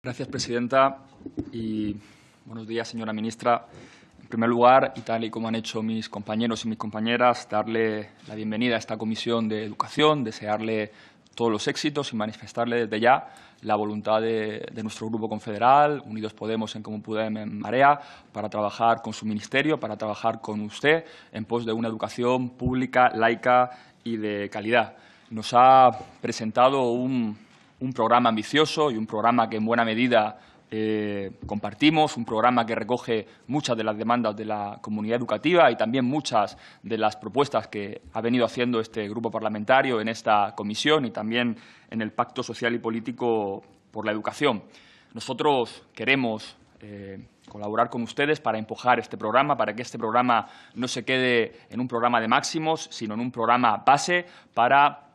Gracias, presidenta. Y buenos días, señora ministra. En primer lugar, y tal y como han hecho mis compañeros y mis compañeras, darle la bienvenida a esta comisión de educación, desearle todos los éxitos y manifestarle desde ya la voluntad de, nuestro grupo confederal, Unidos Podemos en Como Pudem en Marea, para trabajar con su ministerio, para trabajar con usted en pos de una educación pública, laica y de calidad. Nos ha presentado un un programa ambicioso y un programa que en buena medida eh, compartimos, un programa que recoge muchas de las demandas de la comunidad educativa y también muchas de las propuestas que ha venido haciendo este grupo parlamentario en esta comisión y también en el Pacto Social y Político por la Educación. Nosotros queremos eh, colaborar con ustedes para empujar este programa, para que este programa no se quede en un programa de máximos, sino en un programa base para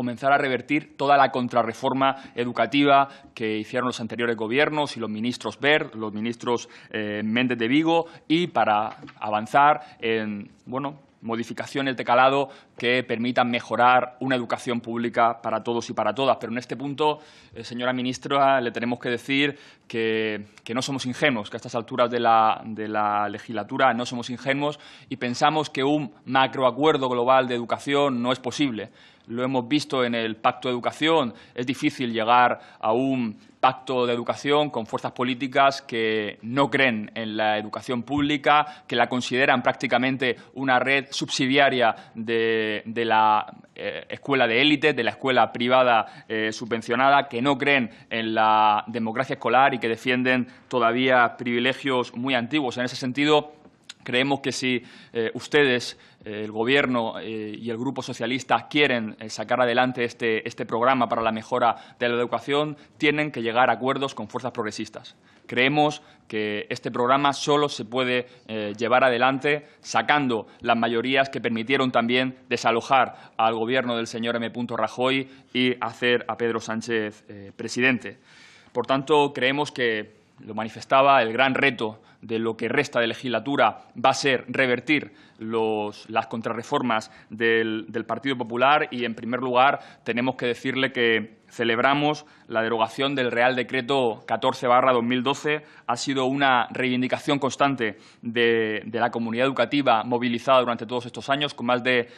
comenzar a revertir toda la contrarreforma educativa que hicieron los anteriores gobiernos y los ministros Bert, los ministros eh, Méndez de Vigo, y para avanzar en, bueno, modificaciones de calado que permitan mejorar una educación pública para todos y para todas. Pero en este punto, eh, señora ministra, le tenemos que decir que, no somos ingenuos, que a estas alturas de la, de la legislatura no somos ingenuos y pensamos que un macroacuerdo global de educación no es posible lo hemos visto en el pacto de educación, es difícil llegar a un pacto de educación con fuerzas políticas que no creen en la educación pública, que la consideran prácticamente una red subsidiaria de, la eh, escuela de élite, de la escuela privada eh, subvencionada, que no creen en la democracia escolar y que defienden todavía privilegios muy antiguos. En ese sentido, Creemos que si eh, ustedes, eh, el Gobierno eh, y el Grupo Socialista quieren sacar adelante este, este programa para la mejora de la educación, tienen que llegar a acuerdos con fuerzas progresistas. Creemos que este programa solo se puede llevar adelante sacando las mayorías que permitieron también desalojar al Gobierno del señor M. Rajoy y hacer a Pedro Sánchez presidente. Por tanto, creemos que lo manifestaba, el gran reto de lo que resta de legislatura va a ser revertir los, las contrarreformas del, Partido Popular y, en primer lugar, tenemos que decirle que celebramos la derogación del Real Decreto 14-2012. Ha sido una reivindicación constante de, la comunidad educativa movilizada durante todos estos años, con más de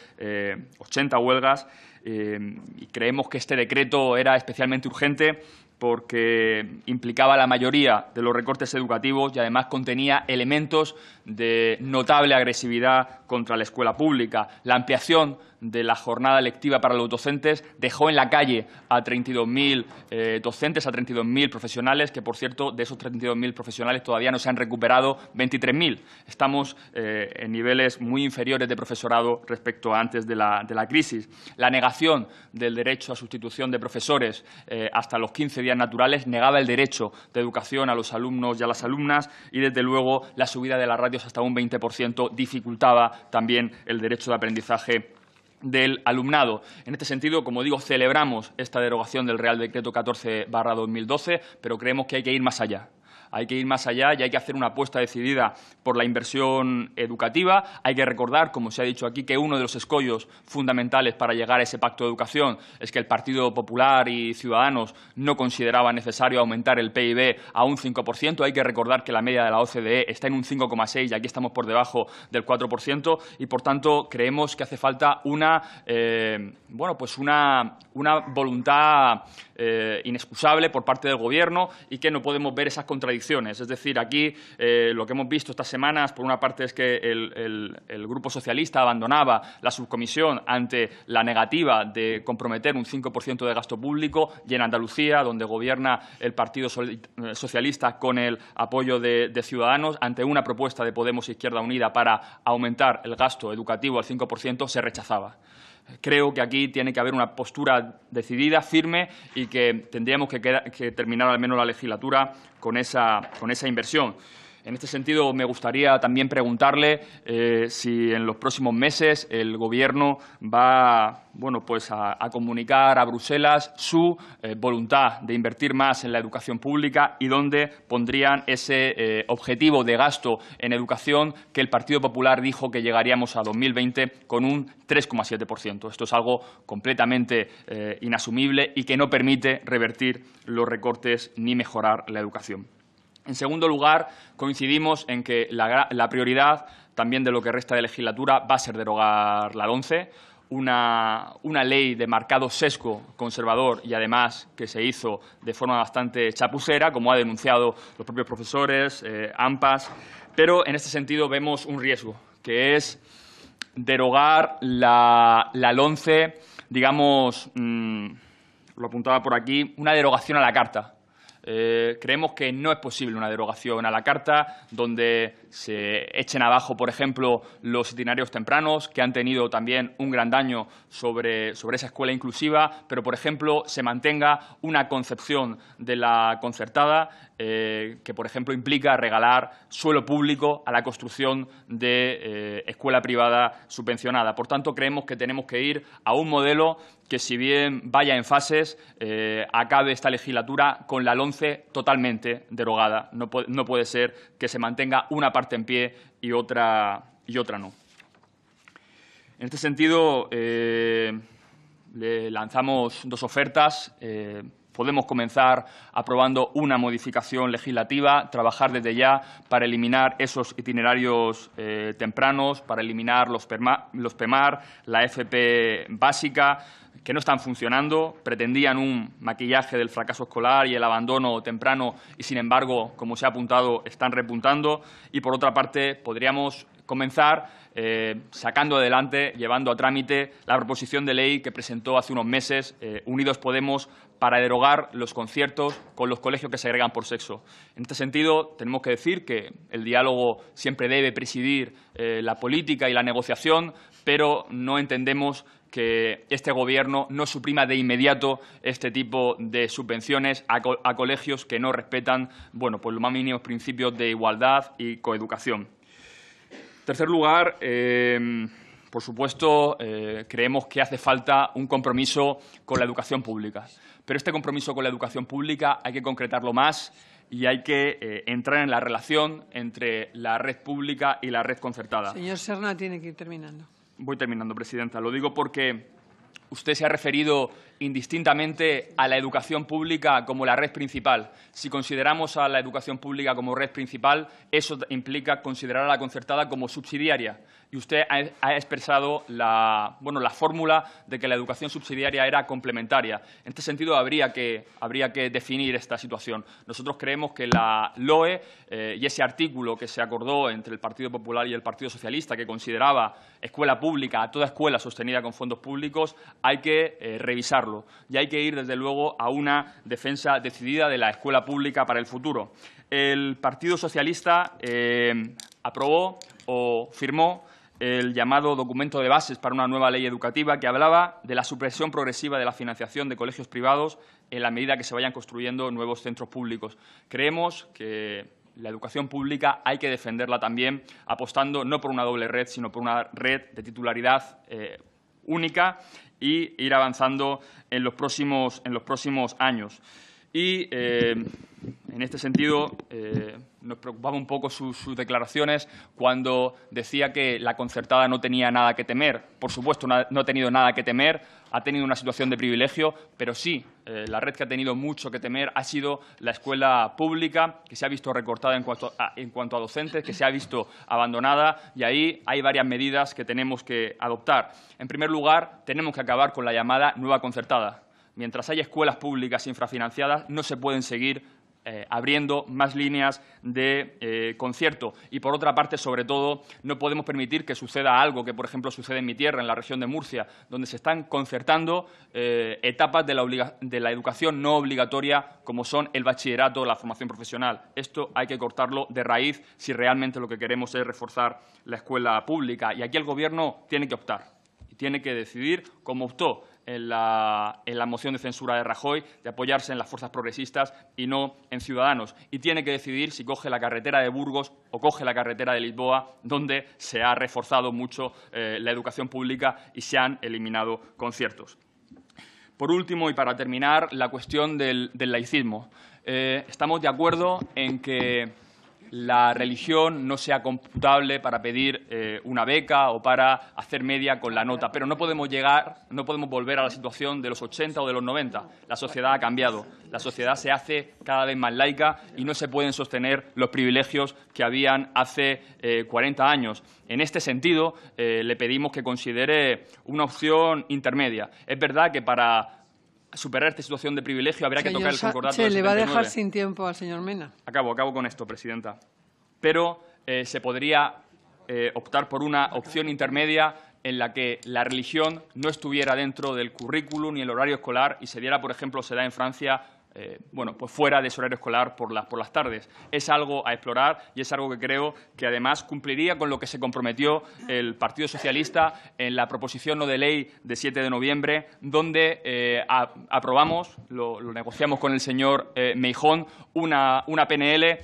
80 eh, huelgas. Eh, y creemos que este decreto era especialmente urgente porque implicaba la mayoría de los recortes educativos y además contenía elementos de notable agresividad contra la escuela pública, la ampliación de la jornada electiva para los docentes dejó en la calle a 32.000 eh, docentes, a 32.000 profesionales, que por cierto, de esos 32.000 profesionales todavía no se han recuperado 23.000. Estamos eh, en niveles muy inferiores de profesorado respecto a antes de la, crisis. La negación del derecho a sustitución de profesores eh, hasta los 15 días naturales negaba el derecho de educación a los alumnos y a las alumnas y, desde luego, la subida de las radios hasta un 20% dificultaba también el derecho de aprendizaje del alumnado. En este sentido, como digo, celebramos esta derogación del Real Decreto 14-2012, pero creemos que hay que ir más allá hay que ir más allá y hay que hacer una apuesta decidida por la inversión educativa. Hay que recordar, como se ha dicho aquí, que uno de los escollos fundamentales para llegar a ese pacto de educación es que el Partido Popular y Ciudadanos no consideraba necesario aumentar el PIB a un 5%. Hay que recordar que la media de la OCDE está en un 5,6 y aquí estamos por debajo del 4% y, por tanto, creemos que hace falta una, eh, bueno, pues una voluntad eh, inexcusable por parte del Gobierno y que no podemos ver esas contradicciones. Es decir, aquí eh, lo que hemos visto estas semanas, por una parte, es que el, Grupo Socialista abandonaba la subcomisión ante la negativa de comprometer un 5% de gasto público y en Andalucía, donde gobierna el Partido eh, Socialista con el apoyo de, Ciudadanos, ante una propuesta de Podemos e Izquierda Unida para aumentar el gasto educativo al 5%, se rechazaba creo que aquí tiene que haber una postura decidida, firme y que tendríamos que, terminar al menos la legislatura con esa, con esa inversión. En este sentido, me gustaría también preguntarle eh, si en los próximos meses el Gobierno va pues a, comunicar a Bruselas su eh, voluntad de invertir más en la educación pública y dónde pondrían ese eh, objetivo de gasto en educación que el Partido Popular dijo que llegaríamos a 2020 con un 3,7%. Esto es algo completamente inasumible y que no permite revertir los recortes ni mejorar la educación. En segundo lugar, coincidimos en que la, prioridad también de lo que resta de legislatura va a ser derogar la 11. Una, ley de marcado sesgo conservador y, además, que se hizo de forma bastante chapucera, como ha denunciado los propios profesores, eh, AMPAS. Pero, en este sentido, vemos un riesgo, que es derogar la, la 11, digamos, mm, lo apuntaba por aquí, una derogación a la carta. Eh, creemos que no es posible una derogación a la Carta donde se echen abajo, por ejemplo, los itinerarios tempranos, que han tenido también un gran daño sobre, sobre esa escuela inclusiva, pero, por ejemplo, se mantenga una concepción de la concertada eh, que, por ejemplo, implica regalar suelo público a la construcción de eh, escuela privada subvencionada. Por tanto, creemos que tenemos que ir a un modelo que, si bien vaya en fases, eh, acabe esta legislatura con la LONCE totalmente derogada. No, no puede ser que se mantenga una parte en pie y otra, y otra no. En este sentido, eh, le lanzamos dos ofertas. Eh, Podemos comenzar aprobando una modificación legislativa, trabajar desde ya para eliminar esos itinerarios eh, tempranos, para eliminar los PEMAR, la FP básica, que no están funcionando, pretendían un maquillaje del fracaso escolar y el abandono temprano y, sin embargo, como se ha apuntado, están repuntando. Y, por otra parte, podríamos comenzar eh, sacando adelante, llevando a trámite la proposición de ley que presentó hace unos meses eh, Unidos Podemos para derogar los conciertos con los colegios que se agregan por sexo. En este sentido, tenemos que decir que el diálogo siempre debe presidir eh, la política y la negociación, pero no entendemos que este Gobierno no suprima de inmediato este tipo de subvenciones a, a colegios que no respetan bueno, pues los más mínimos principios de igualdad y coeducación. Tercer lugar, em, por supuesto, eh, creemos que hace falta un compromiso con la educación pública. Pero este compromiso con la educación pública hay que concretarlo más y hay que eh, entrar en la relación entre la red pública y la red concertada. Señor Serna, tiene que ir terminando. Voy terminando, Presidenta. Lo digo porque Usted se ha referido indistintamente a la educación pública como la red principal. Si consideramos a la educación pública como red principal, eso implica considerar a la concertada como subsidiaria. Y usted ha, expresado la, bueno, la fórmula de que la educación subsidiaria era complementaria. En este sentido, habría que, habría que definir esta situación. Nosotros creemos que la LOE eh, y ese artículo que se acordó entre el Partido Popular y el Partido Socialista, que consideraba escuela pública a toda escuela sostenida con fondos públicos, hay que eh, revisarlo y hay que ir, desde luego, a una defensa decidida de la escuela pública para el futuro. El Partido Socialista eh, aprobó o firmó el llamado documento de bases para una nueva ley educativa que hablaba de la supresión progresiva de la financiación de colegios privados en la medida que se vayan construyendo nuevos centros públicos. Creemos que la educación pública hay que defenderla también, apostando no por una doble red, sino por una red de titularidad eh, única y ir avanzando en los próximos, en los próximos años. Y eh, en este sentido, eh, nos preocupaba un poco sus, declaraciones cuando decía que la concertada no tenía nada que temer. Por supuesto, no ha, tenido nada que temer, ha tenido una situación de privilegio, pero sí, eh, la red que ha tenido mucho que temer ha sido la escuela pública, que se ha visto recortada en cuanto a, en cuanto a docentes, que se ha visto abandonada, y ahí hay varias medidas que tenemos que adoptar. En primer lugar, tenemos que acabar con la llamada nueva concertada. Mientras haya escuelas públicas infrafinanciadas, no se pueden seguir eh, abriendo más líneas de eh, concierto. Y, por otra parte, sobre todo, no podemos permitir que suceda algo que, por ejemplo, sucede en mi tierra, en la región de Murcia, donde se están concertando eh, etapas de la, educación no obligatoria, como son el bachillerato, o la formación profesional. Esto hay que cortarlo de raíz si realmente lo que queremos es reforzar la escuela pública. Y aquí el Gobierno tiene que optar y tiene que decidir cómo optó en la, moción de censura de Rajoy, de apoyarse en las fuerzas progresistas y no en Ciudadanos. Y tiene que decidir si coge la carretera de Burgos o coge la carretera de Lisboa, donde se ha reforzado mucho eh, la educación pública y se han eliminado conciertos. Por último, y para terminar, la cuestión del, laicismo. Eh, estamos de acuerdo en que la religión no sea computable para pedir eh, una beca o para hacer media con la nota. Pero no podemos llegar, no podemos volver a la situación de los 80 o de los 90. La sociedad ha cambiado, la sociedad se hace cada vez más laica y no se pueden sostener los privilegios que habían hace 40 eh, años. En este sentido, eh, le pedimos que considere una opción intermedia. Es verdad que para superar esta situación de privilegio habrá que tocar el concordato. Se le va a dejar sin tiempo al señor Mena. Acabo, acabo con esto, presidenta. Pero eh, se podría eh, optar por una opción intermedia en la que la religión no estuviera dentro del currículum ni el horario escolar y se diera, por ejemplo, se da en Francia eh, bueno, pues fuera de su horario escolar por las, por las tardes. Es algo a explorar y es algo que creo que además cumpliría con lo que se comprometió el Partido Socialista en la proposición no de ley de 7 de noviembre, donde eh, aprobamos, lo, negociamos con el señor Mejón eh, Meijón, una, una PNL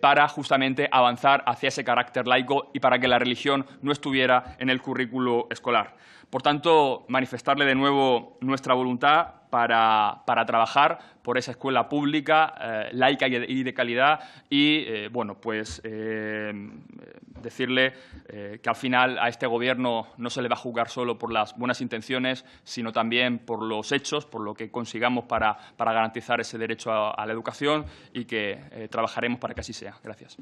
para justamente avanzar hacia ese carácter laico y para que la religión no estuviera en el currículo escolar. Por tanto, manifestarle de nuevo nuestra voluntad para, trabajar por esa escuela pública, eh, laica y de calidad. Y, eh, bueno, pues eh, decirle que al final a este Gobierno no se le va a juzgar solo por las buenas intenciones, sino también por los hechos, por lo que consigamos para, garantizar ese derecho a, la educación y que trabajaremos para que así sea. Gracias.